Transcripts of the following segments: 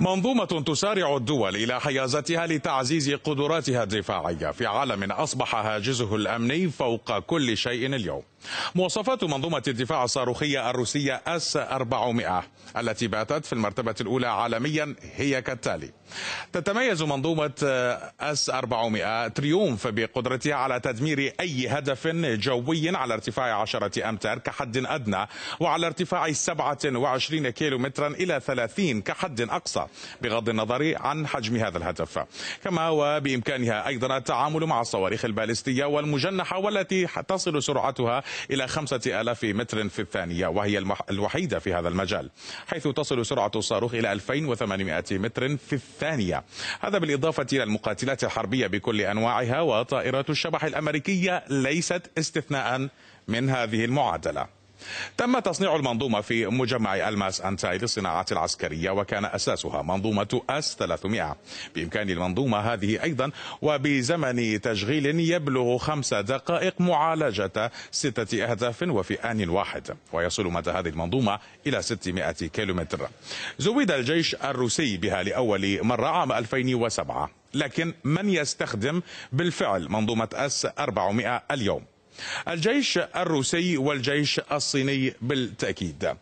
منظومة تسارع الدول إلى حيازتها لتعزيز قدراتها الدفاعية في عالم أصبح هاجزه الأمني فوق كل شيء اليوم مواصفات منظومة الدفاع الصاروخية الروسية أس 400 التي باتت في المرتبة الأولى عالميا هي كالتالي تتميز منظومة أس 400 تريومف بقدرتها على تدمير أي هدف جوي على ارتفاع 10 أمتار كحد أدنى وعلى ارتفاع 27 كيلو مترا إلى 30 كحد أقصى بغض النظر عن حجم هذا الهدف كما وبإمكانها أيضا التعامل مع الصواريخ البالستية والمجنحة والتي تصل سرعتها إلى 5000 متر في الثانية وهي الوحيدة في هذا المجال حيث تصل سرعة الصاروخ إلى 2800 متر في الثانية هذا بالإضافة إلى المقاتلات الحربية بكل أنواعها وطائرات الشبح الأمريكية ليست استثناء من هذه المعادلة تم تصنيع المنظومة في مجمع الماس أنتاي للصناعات العسكرية وكان أساسها منظومة أس 300 بإمكان المنظومة هذه أيضا وبزمن تشغيل يبلغ خمس دقائق معالجة ستة أهداف وفي آن واحد ويصل مدى هذه المنظومة إلى 600 كيلومتر زود الجيش الروسي بها لأول مرة عام 2007 لكن من يستخدم بالفعل منظومة أس 400 اليوم الجيش الروسي والجيش الصيني بالتأكيد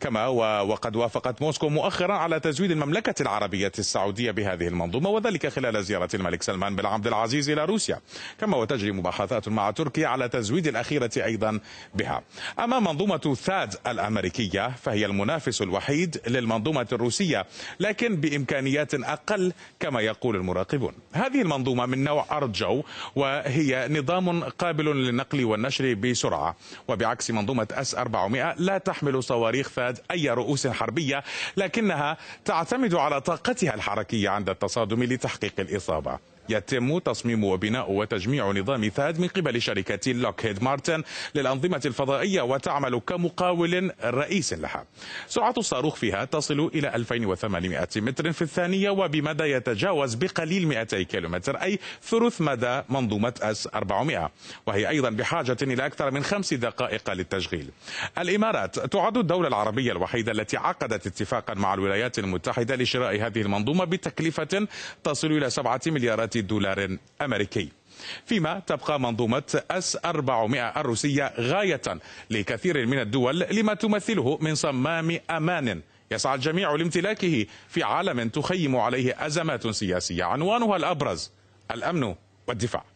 كما وقد وافقت موسكو مؤخرا على تزويد المملكة العربية السعودية بهذه المنظومة وذلك خلال زيارة الملك سلمان بن عبد العزيز إلى روسيا كما وتجري مباحثات مع تركيا على تزويد الأخيرة أيضا بها أما منظومة ثاد الأمريكية فهي المنافس الوحيد للمنظومة الروسية لكن بإمكانيات أقل كما يقول المراقبون هذه المنظومة من نوع أرجو وهي نظام قابل للنقل والنشر بسرعة وبعكس منظومة أس 400 لا تحمل صواريخ فاد أي رؤوس حربية لكنها تعتمد على طاقتها الحركية عند التصادم لتحقيق الإصابة يتم تصميم وبناء وتجميع نظام ثاد من قبل شركة لوكهيد مارتن للأنظمة الفضائية وتعمل كمقاول رئيس لها سرعة الصاروخ فيها تصل إلى 2800 متر في الثانية وبمدى يتجاوز بقليل 200 كيلومتر أي ثلث مدى منظومة أس 400 وهي أيضا بحاجة إلى أكثر من خمس دقائق للتشغيل الإمارات تعد الدولة العربية الوحيدة التي عقدت اتفاقا مع الولايات المتحدة لشراء هذه المنظومة بتكلفة تصل إلى 7 مليارات دولار أمريكي فيما تبقى منظومة أس 400 الروسية غاية لكثير من الدول لما تمثله من صمام أمان يسعى الجميع لامتلاكه في عالم تخيم عليه أزمات سياسية عنوانها الأبرز الأمن والدفاع